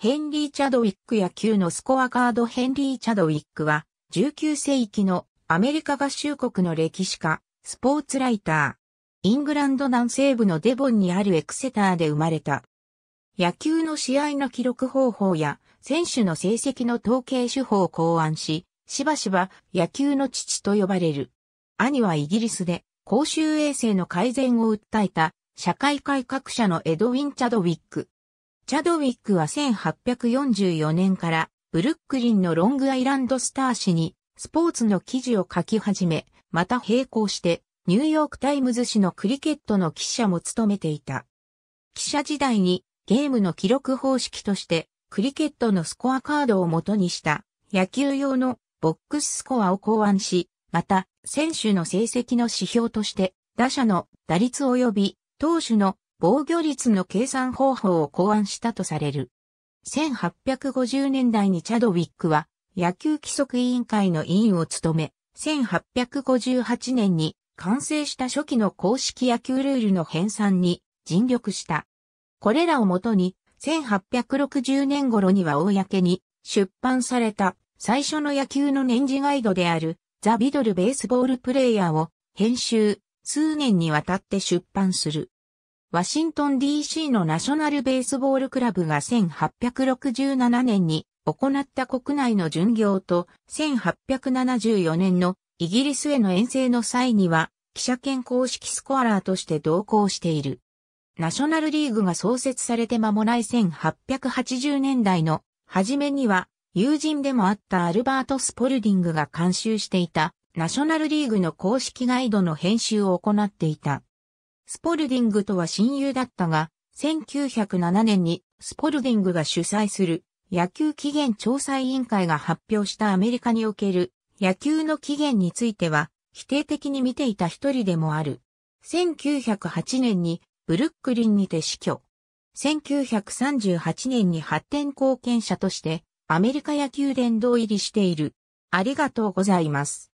ヘンリー・チャドウィックや旧のスコアガードヘンリー・チャドウィックは、19世紀のアメリカ合衆国の歴史家、スポーツライター。イングランド南西部のデボンにあるエクセターで生まれた。野球の試合の記録方法や選手の成績の統計手法を考案し、しばしば野球の父と呼ばれる。兄はイギリスで公衆衛生の改善を訴えた社会改革者のエドウィン・チャドウィック。チャドウィックは1844年からブルックリンのロングアイランドスター誌にスポーツの記事を書き始め、また並行してニューヨークタイムズ誌のクリケットの記者も務めていた。記者時代にゲームの記録方式としてクリケットのスコアカードを元にした野球用のボックススコアを考案し、また選手の成績の指標として打者の打率及び投手の防御率の計算方法を考案したとされる。1850年代にチャドウィックは野球規則委員会の委員を務め、1858年に完成した初期の公式野球ルールの編纂に尽力した。これらをもとに、1860年頃には公に出版された最初の野球の年次ガイドであるザ・ビドル・ベースボール・プレイヤーを編集、数年にわたって出版する。ワシントン DC のナショナルベースボールクラブが1867年に行った国内の巡業と1874年のイギリスへの遠征の際には記者兼公式スコアラーとして同行している。ナショナルリーグが創設されて間もない1880年代の初めには友人でもあったアルバート・スポルディングが監修していたナショナルリーグの公式ガイドの編集を行っていた。スポルディングとは親友だったが、1907年にスポルディングが主催する野球期限調査委員会が発表したアメリカにおける野球の期限については否定的に見ていた一人でもある。1908年にブルックリンにて死去。1938年に発展貢献者としてアメリカ野球殿堂入りしている。ありがとうございます。